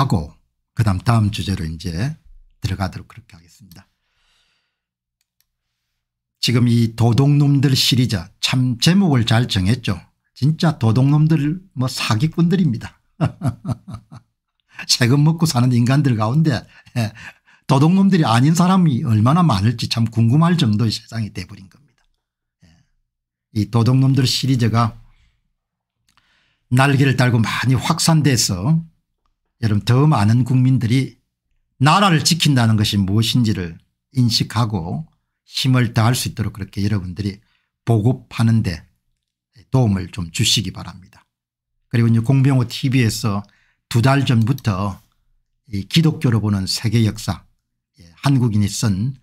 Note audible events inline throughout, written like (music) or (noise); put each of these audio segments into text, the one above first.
하고 그다음 다음 주제로 이제 들어가도록 그렇게 하겠습니다. 지금 이 도둑놈들 시리즈 참 제목을 잘 정했죠. 진짜 도둑놈들 뭐 사기꾼들입니다. (laughs) 세금 먹고 사는 인간들 가운데 도둑놈들이 아닌 사람이 얼마나 많을지 참 궁금할 정도의 세상이 돼버린 겁니다. 예. 이 도둑놈들 시리즈가 날개를 달고 많이 확산돼서 여러분 더 많은 국민들이 나라를 지킨다는 것이 무엇인지를 인식하고 힘을 다할 수 있도록 그렇게 여러분들이 보급하는 데 도움을 좀 주시기 바랍니다. 그리고 이제 공병호 tv에서 두 달 전부터 이 기독교로 보는 세계 역사 예, 한국인이 쓴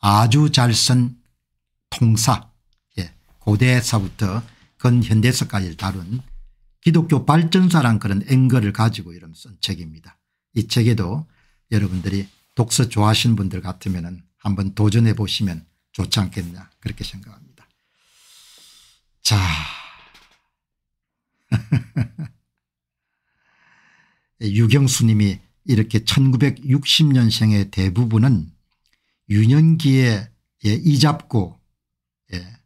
아주 잘 쓴 통사 예, 고대사부터 근현대사까지 다룬 기독교 발전사란 그런 앵글을 가지고 이런 쓴 책입니다. 이 책에도 여러분들이 독서 좋아하시는 분들 같으면 한번 도전해 보시면 좋지 않겠냐 그렇게 생각합니다. 자 (laughs) 유경수님이 이렇게 1960년생의 대부분은 유년기에 예, 이 잡고 예,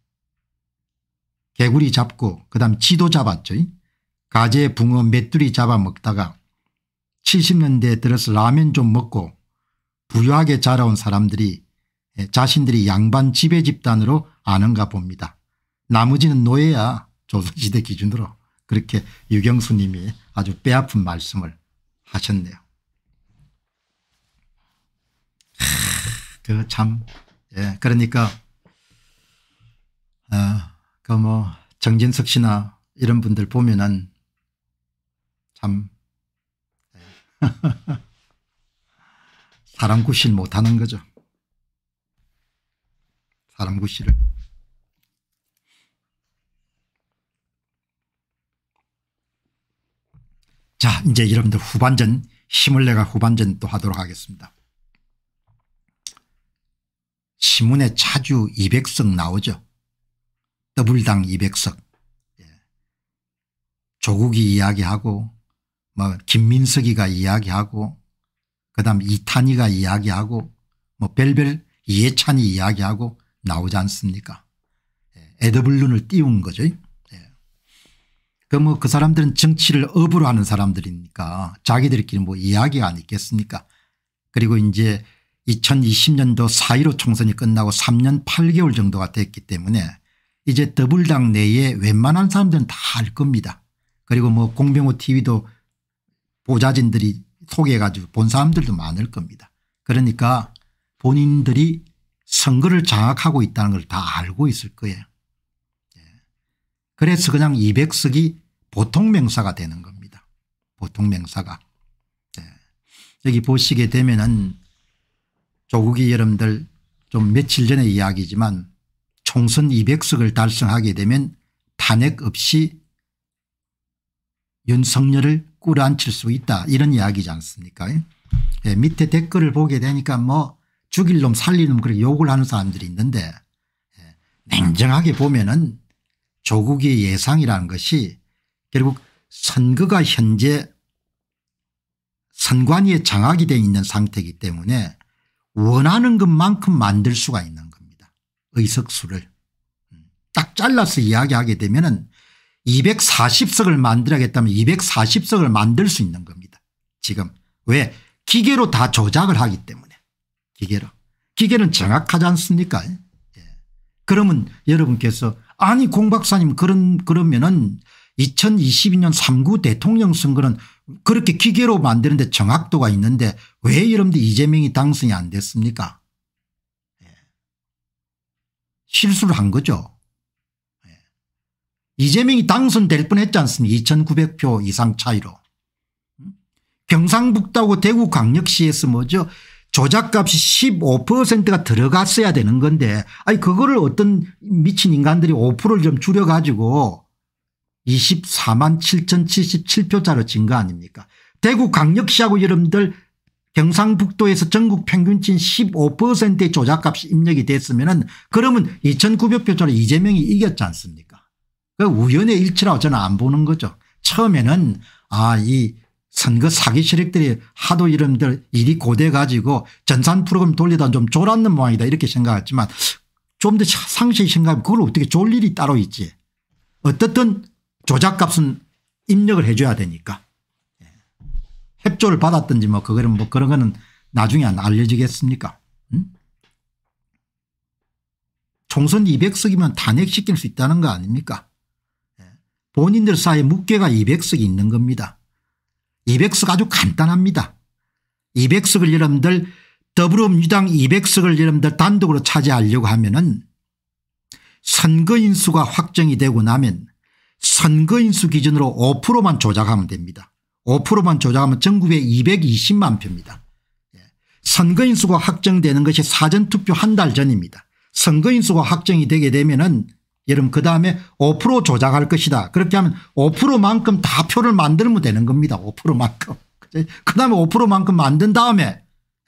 개구리 잡고 그다음 지도 잡았죠. 가재 붕어 몇뚜리 잡아먹다가 70년대에 들어서 라면 좀 먹고 부유하게 자라온 사람들이 예, 자신들이 양반 지배 집단으로 아는가 봅니다. 나머지는 노예야 조선시대 기준으로 그렇게 유경수 님이 아주 뼈아픈 말씀을 하셨네요. 그 참, 예, 그러니까, 어, 그뭐 정진석 씨나 이런 분들 보면은 참 사람 구실 못하는 거죠. 사람 구실을. 자 이제 여러분들 후반전 힘을 내가 후반전 또 하도록 하겠습니다. 신문에 차주 200석 나오죠. 더블당 200석. 예. 조국이 이야기하고 뭐 김민석이가 이야기하고 그다음 이탄희가 이야기하고 뭐 별별 예찬이 이야기하고 나오지 않습니까 에드블룬을 예, 띄운 거죠. 그뭐그 예. 뭐 그 사람들은 정치를 업으로 하는 사람들이니까 자기들끼리 뭐 이야기가 안 있겠습니까 그리고 이제 2020년도 4.15 총선이 끝나고 3년 8개월 정도가 됐기 때문에 이제 더불당 내에 웬만한 사람들은 다 알 겁니다. 그리고 뭐 공병호 tv도 보좌진들이 소개해가지고 본 사람들도 많을 겁니다. 그러니까 본인들이 선거를 장악하고 있다는 걸 다 알고 있을 거예요. 예. 그래서 그냥 200석이 보통 명사가 되는 겁니다. 보통 명사가. 예. 여기 보시게 되면은 조국이 여러분들 좀 며칠 전에 이야기지만 총선 200석을 달성하게 되면 탄핵 없이 윤석열을 꾸안칠수 있다 이런 이야기지 않습니까 예, 밑에 댓글을 보게 되니까 뭐 죽일 놈 살릴 놈 그렇게 욕을 하는 사람들이 있는데 예, 냉정하게 보면 은 조국의 예상이라는 것이 결국 선거가 현재 선관위에 장악이 되어 있는 상태이기 때문에 원하는 것만큼 만들 수가 있는 겁니다. 의석수를. 음, 딱 잘라서 이야기하게 되면 은 240석을 만들어야겠다면 240석을 만들 수 있는 겁니다. 지금 왜 기계로 다 조작을 하기 때문에 기계로 기계는 정확하지 않습니까 예. 그러면 여러분께서 아니 공 박사님 그런 그러면은 2022년 3구 대통령 선거는 그렇게 기계로 만드는데 정확도가 있는데 왜 여러분들 이재명이 당선이 안 됐습니까 예. 실수를 한 거죠. 이재명이 당선될 뻔했지 않습니까 2900표 이상 차이로. 경상북도하고 대구광역시에서 뭐죠 조작값이 15%가 들어갔어야 되는 건데 아니 그거를 어떤 미친 인간들이 5%를 좀 줄여가지고 24만 7077표자로 진 거 아닙니까 대구광역시하고 여러분들 경상북도에서 전국 평균치인 15%의 조작값이 입력이 됐으면 은 그러면 2900표자로 이재명이 이겼지 않습니까 그 우연의 일치라고 저는 안 보는 거죠. 처음에는 아이 선거 사기 세력들이 하도 이름들 일이 고돼 가지고 전산 프로그램 돌리다 좀 졸았는 모양이다 이렇게 생각했지만 좀 더 상세히 생각하면 그걸 어떻게 졸 일이 따로 있지. 어떻든 조작값은 입력을 해 줘야 되니까. 예. 협조를 받았든지 뭐 그거는 뭐 그런 거는 나중에 안 알려지겠습니까? 응? 음? 총선 200석이면 탄핵시킬수 있다는 거 아닙니까? 본인들 사이 무게가 200석이 있는 겁니다. 200석 아주 간단합니다. 200석을 여러분들 더불어민주당 200석을 여러분들 단독으로 차지하려고 하면 은 선거인수가 확정이 되고 나면 선거인수 기준으로 5%만 조작하면 됩니다. 5%만 조작하면 전국에 220만 표입니다. 예. 선거인수가 확정되는 것이 사전투표 한 달 전입니다. 선거인수가 확정이 되게 되면 은 여러분 그 다음에 5% 조작할 것이다. 그렇게 하면 5%만큼 다 표를 만들면 되는 겁니다. 5%만큼. 그 다음에 5%만큼 만든 다음에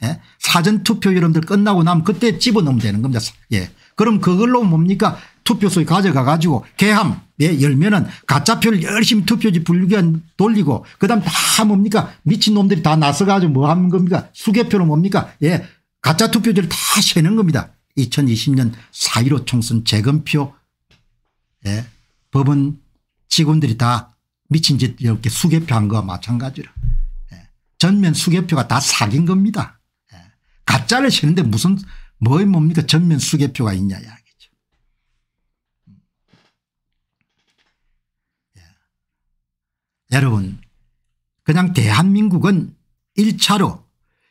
예? 사전투표 여러분들 끝나고 나면 그때 집어넣으면 되는 겁니다. 예. 그럼 그걸로 뭡니까 투표소에 가져가 가지고 개함 예, 열면은 가짜표를 열심히 투표지 분류기 돌리고 그다음 다 뭡니까 미친놈들이 다 나서가지고 뭐 하는 겁니까 수개표로 뭡니까 예 가짜 투표지를 다 세는 겁니다. 2020년 4.15 총선 재검표 예. 법은 직원들이 다 미친 짓 이렇게 수개표한 거와 마찬가지로 예. 전면 수개표가 다사기 겁니다. 예. 가짜를 치는데 무슨 뭐에 뭡니까 전면 수개표가 있냐 이야기죠. 예. 여러분 그냥 대한민국은 1차로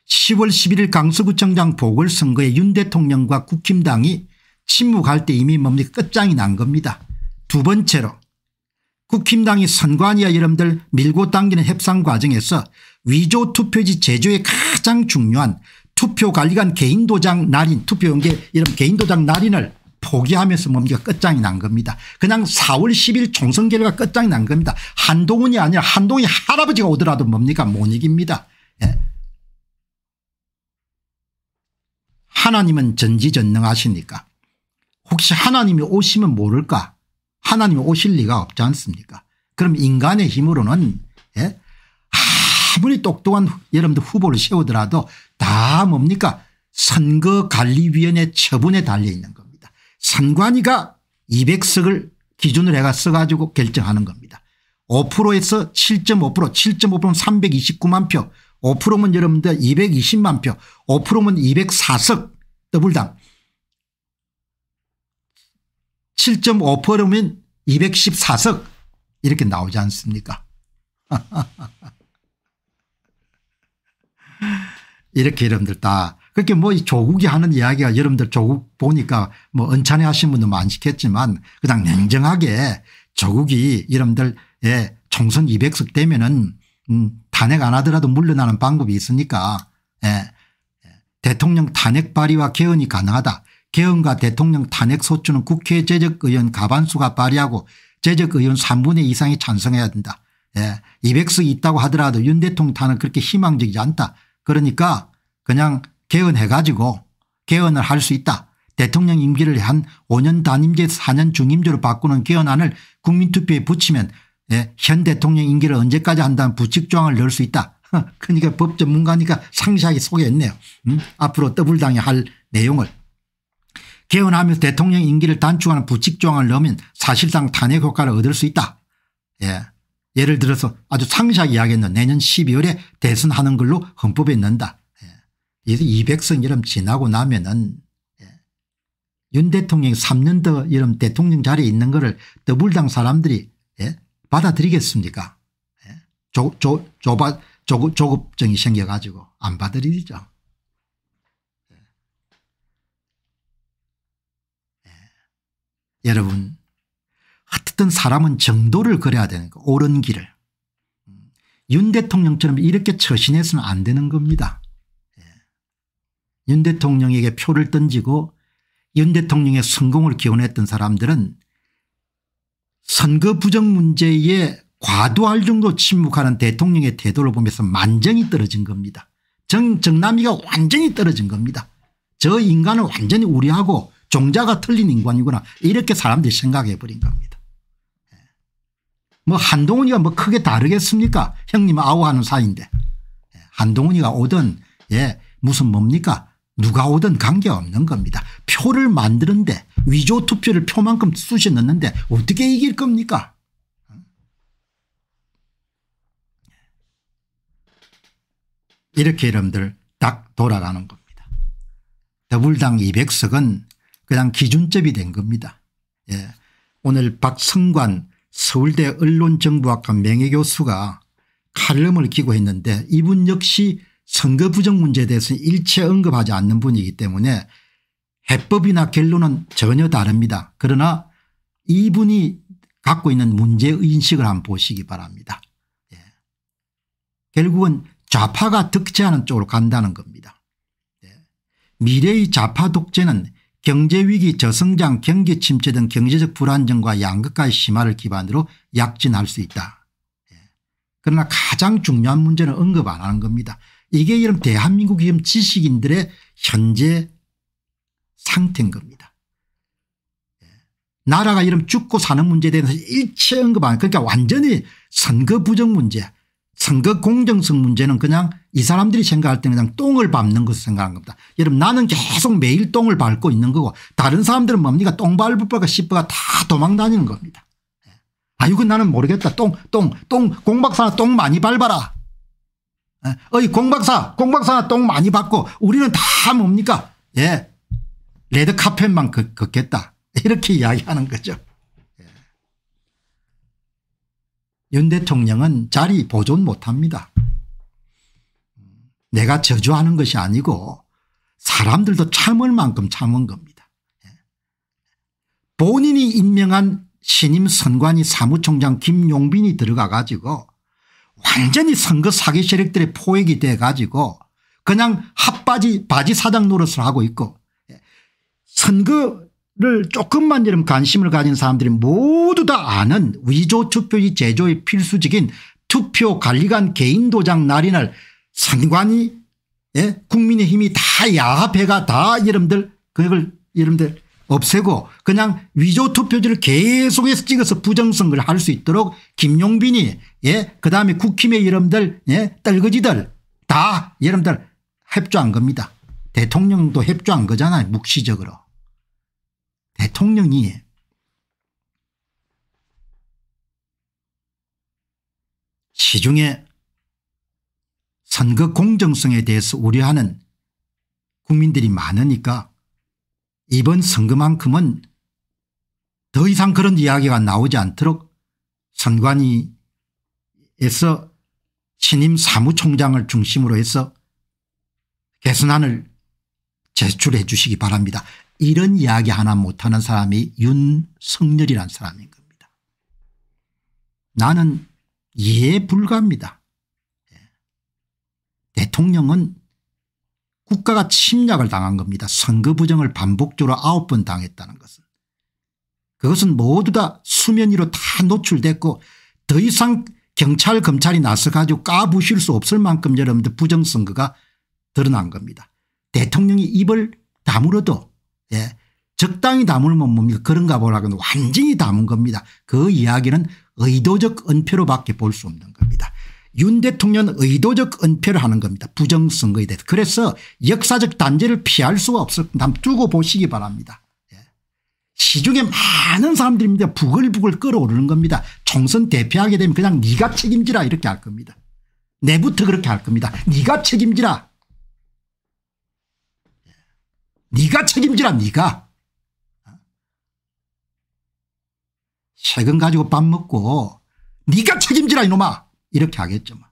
10월 11일 강서구청장 보궐선거에 윤 대통령과 국힘당이 침묵할 때 이미 뭡니까 끝장이 난 겁니다. 두 번째로 국힘당이 선관위와 여러분들 밀고 당기는 협상 과정에서 위조 투표지 제조의 가장 중요한 투표관리관 개인도장 날인 투표용계 이런 개인도장 날인을 포기하면서 뭡니까 끝장이 난 겁니다. 그냥 4월 10일 총선 결과 끝장이 난 겁니다. 한동훈이 아니라 한동훈이 할아버지가 오더라도 뭡니까 못 이깁니다. 예? 하나님은 전지전능하시니까 혹시 하나님이 오시면 모를까 하나님 오실 리가 없지 않습니까 그럼 인간의 힘으로는 예? 아무리 똑똑한 여러분들 후보를 세우더라도 다 뭡니까 선거관리위원회 처분에 달려 있는 겁니다. 선관위가 200석을 기준으로 해가 써가지고 결정하는 겁니다. 5%에서 7.5% 7.5%면 329만 표 5%면 여러분들 220만 표 5%면 204석 더블당 7.5%면 214석 이렇게 나오지 않습니까 (laughs) 이렇게 여러분들 다 그렇게 뭐 조국이 하는 이야기가 여러분들 조국 보니까 뭐 언짢아 하신 분도 많겠지만 그냥 냉정하게 조국이 여러분들 예 총선 200석 되면은 음 탄핵 안 하더라도 물러나는 방법이 있으니까 예, 예 대통령 탄핵 발의와 개헌이 가능하다. 개헌과 대통령 탄핵 소추는 국회 재적의원 가반수가 발의하고 재적의원 3분의 2 이상이 찬성해야 된다. 예. 200석 있다고 하더라도 윤 대통령 탄은 그렇게 희망적이지 않다. 그러니까 그냥 개헌해 가지고 개헌을 할 수 있다. 대통령 임기를 한 5년 단임제 4년 중임제로 바꾸는 개헌안을 국민투표에 붙이면 예. 현 대통령 임기를 언제까지 한다는 부칙조항을 넣을 수 있다. (laughs) 그러니까 법 전문가니까 상세하게 소개했네요. 음? 앞으로 더블당이 할 내용을. 개헌하면서 대통령 임기를 단축하는 부칙조항을 넣으면 사실상 탄핵 효과를 얻을 수 있다. 예. 예를 들어서 아주 상세하게 이야기했는 내년 12월에 대선하는 걸로 헌법에 넣는다. 예. 200선 이름 지나고 나면은 예. 윤 대통령이 3년 더 이름 대통령 자리에 있는 거를 더불당 사람들이 예. 받아들이겠습니까? 예. 조, 조, 좁아, 조급, 조급증이 생겨가지고 안 받아들이죠. 여러분 어쨌든 사람은 정도를 그려야 되는 거 옳은 길을. 윤 대통령처럼 이렇게 처신해서는 안 되는 겁니다. 예. 윤 대통령에게 표를 던지고 윤 대통령의 성공을 기원했던 사람들은 선거 부정 문제에 과도할 정도 침묵하는 대통령의 태도를 보면서 만정이 떨어진 겁니다. 정, 정남이가 완전히 떨어진 겁니다. 저인간을 완전히 우려하고 종자가 틀린 인간이구나 이렇게 사람들이 생각해 버린 겁니다. 예. 뭐 한동훈이가 뭐 크게 다르겠습니까 형님 아우하는 사이인데 예. 한동훈이가 오든 예 무슨 뭡니까 누가 오든 관계없는 겁니다. 표를 만드는데 위조 투표를 표만큼 쑤시 넣는데 어떻게 이길 겁니까 이렇게 여러분들 딱 돌아가는 겁니다. 더불당 200석은 그냥 기준점이 된 겁니다. 예. 오늘 박성관 서울대 언론정보학과 명예교수가 칼럼을 기고 했는데 이분 역시 선거 부정 문제에 대해서는 일체 언급하지 않는 분이기 때문에 해법이나 결론은 전혀 다릅니다. 그러나 이분이 갖고 있는 문제의식을 한번 보시기 바랍니다. 예. 결국은 좌파가 득제하는 쪽으로 간다는 겁니다. 예. 미래의 좌파 독재는 경제위기 저성장 경기 침체 등 경제적 불안정과 양극화의 심화를 기반으로 약진할 수 있다. 예. 그러나 가장 중요한 문제는 언급 안 하는 겁니다. 이게 이런 대한민국 지 지식인들의 현재 상태인 겁니다. 예. 나라가 이런 죽고 사는 문제에 대해서 일체 언급 안 그러니까 완전히 선거 부정 문제 선거 공정성 문제는 그냥 이 사람들이 생각할 때는 그냥 똥을 밟는 것을 생각한 겁니다. 여러분 나는 계속 매일 똥을 밟고 있는 거고 다른 사람들은 뭡니까 똥 밟을 바가 씹어가 다 도망다니는 겁니다. 예. 아유 그 나는 모르겠다. 똥 똥 똥 공박사나 똥 많이 밟아라. 예. 어이 공박사 공박사나 똥 많이 밟고 우리는 다 뭡니까 예 레드 카펫만 걷겠다 이렇게 이야기하는 거죠. 윤 대통령은 자리 보존 못합니다. 내가 저주하는 것이 아니고 사람들도 참을 만큼 참은 겁니다. 본인이 임명한 신임 선관위 사무총장 김용빈이 들어가 가지고 완전히 선거 사기 세력들의 포획이 돼 가지고 그냥 핫바지 바지 사장 노릇을 하고 있고 예, 선거 를 조금만 이름 관심을 가진 사람들이 모두 다 아는 위조 투표지 제조의 필수적인 투표 관리관 개인 도장 날인을 상관이 예? 국민의힘이 다 야합회가 다 이름들 그걸 이름들 없애고 그냥 위조 투표지를 계속해서 찍어서 부정선거를 할 수 있도록 김용빈이 예 그다음에 국힘의 이름들 예 떨거지들 다여러분들 협조한 겁니다. 대통령도 협조한 거잖아요 묵시적으로. 대통령이 시중에 선거 공정성에 대해서 우려하는 국민들이 많으니까 이번 선거만큼은 더 이상 그런 이야기가 나오지 않도록 선관위에서 신임 사무총장을 중심으로 해서 개선안을 제출해 주시기 바랍니다. 이런 이야기 하나 못하는 사람이 윤석열이란 사람인 겁니다. 나는 이해 불가합니다. 예. 대통령은 국가가 침략을 당한 겁니다. 선거 부정을 반복적으로 아홉 번 당했다는 것은. 그것은 모두 다 수면 위로 다 노출됐고 더 이상 경찰 검찰이 나서 가지고 까부실 수 없을 만큼 여러분들 부정선거가 드러난 겁니다. 대통령이 입을 다물어도 예. 적당히 담으면 뭡니까 그런가 보라고 완전히 담은 겁니다. 그 이야기는 의도적 은폐로밖에 볼 수 없는 겁니다. 윤 대통령 의도적 은폐를 하는 겁니다. 부정선거에 대해서. 그래서 역사적 단죄를 피할 수가 없습니다. 두고 보시기 바랍니다. 예. 시중에 많은 사람들입니다. 부글부글 끌어오르는 겁니다. 총선 대표하게 되면 그냥 네가 책임지라 이렇게 할 겁니다. 내부터 그렇게 할 겁니다. 네가 책임지라. 네가 책임지라 네가. 세금 가지고 밥 먹고 네가 책임지라 이놈아 이렇게 하겠죠. 뭐.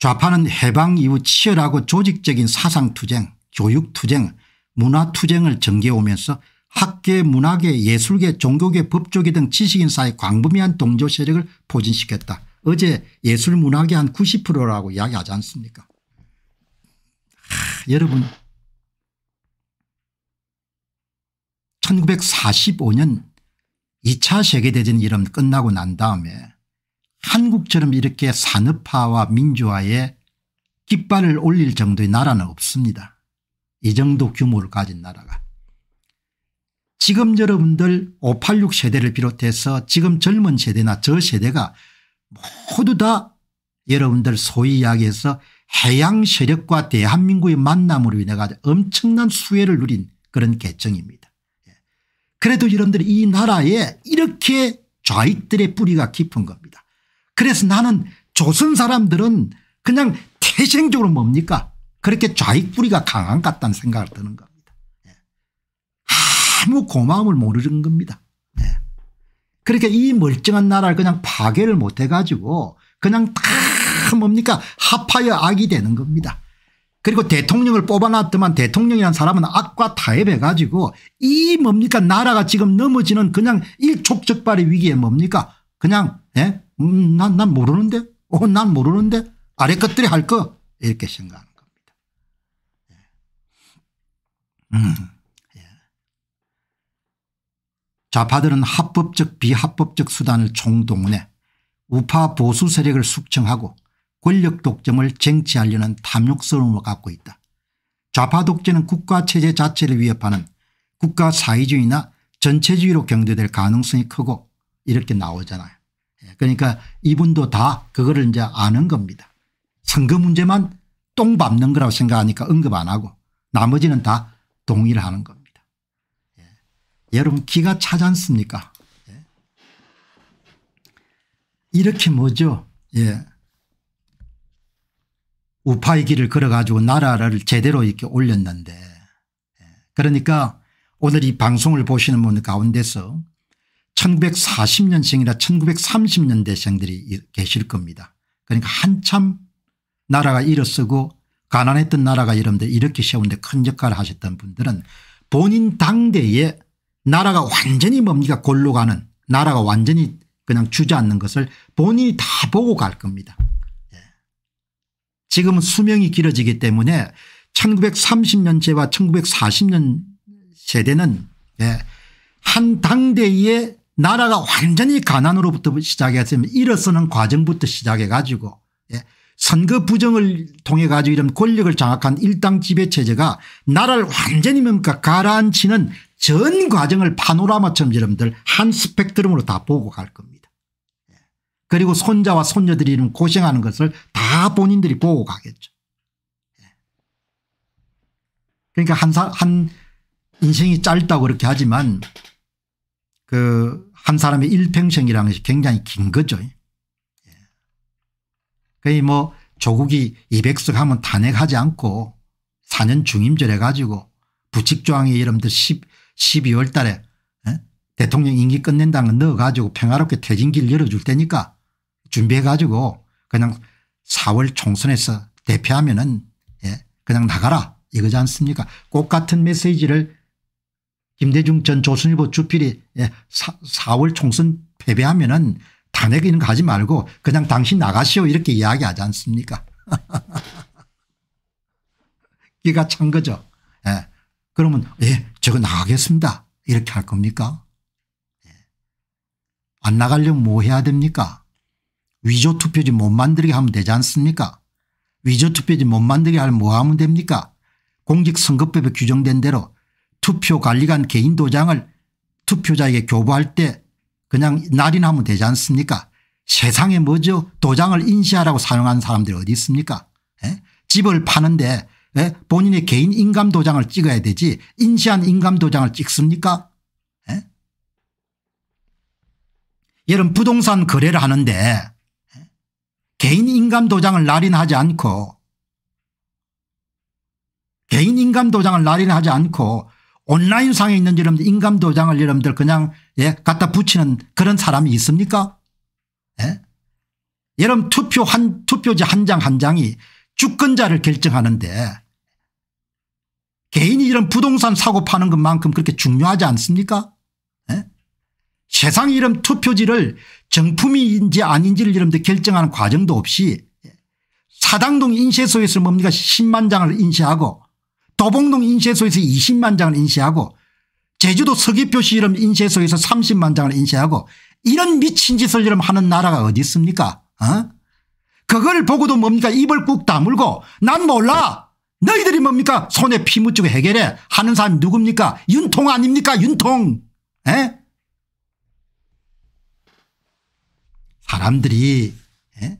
좌파는 해방 이후 치열하고 조직적인 사상투쟁 교육투쟁 문화투쟁을 전개오면서 학계 문학계 예술계 종교계 법조계 등 지식인사의 광범위한 동조 세력을 포진시켰다. 어제 예술문학의 한 90%라고 이야기하지 않습니까 하, 여러분 1945년 2차 세계대전 이름 끝나고 난 다음에 한국처럼 이렇게 산업화와 민주화에 깃발을 올릴 정도의 나라는 없습니다. 이 정도 규모를 가진 나라가. 지금 여러분들 586 세대를 비롯해서 지금 젊은 세대나 저 세대가 모두 다 여러분들 소위 이야기해서 해양 세력과 대한민국의 만남으로 인해 가지고 엄청난 수혜를 누린 그런 계층입니다. 예. 그래도 여러분들 이 나라에 이렇게 좌익들의 뿌리가 깊은 겁니다. 그래서 나는 조선 사람들은 그냥 태생적으로 뭡니까 그렇게 좌익 뿌리가 강한 같다는 생각을 드는 겁니다. 예. 아무 고마움을 모르는 겁니다. 그렇게 이 멀쩡한 나라를 그냥 파괴를 못해 가지고 그냥 다 뭡니까 합하여 악이 되는 겁니다. 그리고 대통령을 뽑아놨더만 대통령이란 사람은 악과 타협해 가지고 이 뭡니까 나라가 지금 넘어지는 그냥 일촉즉발의 위기에 뭡니까 그냥 예? 음, 난, 난 모르는데 어, 난 모르는데 아래 것들이 할 거 이렇게 생각하니다 예. 음. 좌파들은 합법적 비합법적 수단을 총동원해 우파 보수 세력을 숙청하고 권력 독점을 쟁취하려는 탐욕스러움을 갖고 있다. 좌파 독재는 국가체제 자체를 위협하는 국가 사회주의나 전체주의로 경제될 가능성이 크고 이렇게 나오잖아요. 예, 그러니까 이분도 다 그거를 이제 아는 겁니다. 선거 문제만 똥 밟는 거라고 생각하니까 언급 안 하고 나머지는 다 동의를 하는 겁니다. 여러분 기가 차지 않습니까 예. 이렇게 뭐죠 예. 우파의 길을 걸어가지고 나라를 제대로 이렇게 올렸는데 예. 그러니까 오늘 이 방송을 보시는 분 가운데서 1940년생이나 1930년대생들이 계실 겁니다. 그러니까 한참 나라가 일어서고 가난했던 나라가 여러분들 이렇게 세운데 큰 역할을 하셨던 분들은 본인 당대에 나라가 완전히 뭡니까 골로 가는 나라가 완전히 그냥 주저앉는 것을 본인이 다 보고 갈 겁니다. 예. 지금은 수명이 길어지기 때문에 1930년대와 1940년 세대는 예, 한 당대의 나라가 완전히 가난으로부터 시작했으 일어서는 과정부터 시작해 가지고 예, 선거 부정을 통해 가지고 이런 권력을 장악한 일당 지배 체제가 나라를 완전히 뭡니까 가라앉히는 전 과정을 파노라마처럼 여러분들 한 스펙트럼으로 다 보고 갈 겁니다. 예. 그리고 손자와 손녀들이 고생하는 것을 다 본인들이 보고 가겠죠. 예. 그러니까 한, 사, 한 인생이 짧다고 그렇게 하지만 그 한 사람의 일평생이라는 것이 굉장히 긴 거죠. 예. 거의 뭐 조국이 200석 하면 탄핵하지 않고 4년 중임제를 가지고 부칙조항에 여러분들 10, 12월 달에 예? 대통령 임기 끝낸 다음에 넣어가지고 평화롭게 퇴진길 열어줄 테니까 준비해가지고 그냥 4월 총선에서 대표하면 은 예, 그냥 나가라 이거지 않습니까 꼭 같은 메시지를 김대중 전 조선일보 주필이 예, 4, 월 총선 패배하면 은 탄핵은 가지 말고 그냥 당신 나가시오 이렇게 이야기하지 않습니까 (laughs) 기가 찬 거죠. 예. 그러면 예 저거 나가겠습니다 이렇게 할 겁니까 예. 안 나가려면 뭐 해야 됩니까 위조 투표지 못 만들게 하면 되지 않습니까 위조 투표지 못 만들게 하면 뭐 하면 됩니까 공직선거법에 규정된 대로 투표관리관 개인 도장을 투표자에게 교부할 때 그냥 날인 하면 되지 않습니까 세상에 뭐죠 도장을 인쇄하라고 사용하는 사람들이 어디 있습니까 예? 집을 파는데 네? 본인의 개인 인감 도장을 찍어야 되지 인시한 인감 도장을 찍습니까? 예? 여러분 부동산 거래를 하는데 네? 개인 인감 도장을 날인하지 않고 개인 인감 도장을 날인하지 않고 온라인상에 있는 여러분들 인감 도장을 여러분들 그냥 예 갖다 붙이는 그런 사람이 있습니까? 예? 여러분 투표 한 투표지 한 장한 한 장이 주권자를 결정하는데 개인이 이런 부동산 사고 파는 것만큼 그렇게 중요하지 않습니까 에? 예? 세상이 름 투표지를 정품인지 아닌지를 이름대 결정하는 과정도 없이 예. 사당동 인쇄소에서 뭡니까 10만 장을 인쇄하고 도봉동 인쇄소에서 20만 장을 인쇄하고 제주도 서귀표시 이름 인쇄소에서 30만 장을 인쇄하고 이런 미친 짓을 이름 하는 나라가 어디 있습니까 어? 그걸 보고도 뭡니까 입을 꾹 다물고 난 몰라 너희들이 뭡니까 손에 피 묻히고 해결해 하는 사람이 누굽니까 윤통 아닙니까 윤통 에? 사람들이 에?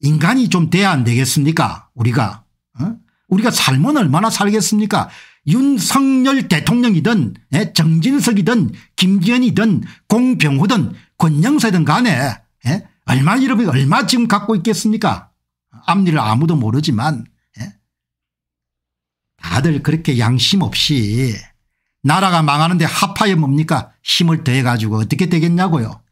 인간이 좀 돼야 안 되겠습니까 우리가 어? 우리가 삶은 얼마나 살겠습니까 윤석열 대통령이든 에? 정진석이든 김기현이든 공병호든 권영세든 간에 얼마 이름이 얼마 지금 갖고 있겠습니까 앞니를 아무도 모르지만 아들 그렇게 양심 없이 나라가 망하는데 합 하파에 뭡니까 힘을 더해 가지고 어떻게 되겠냐고요.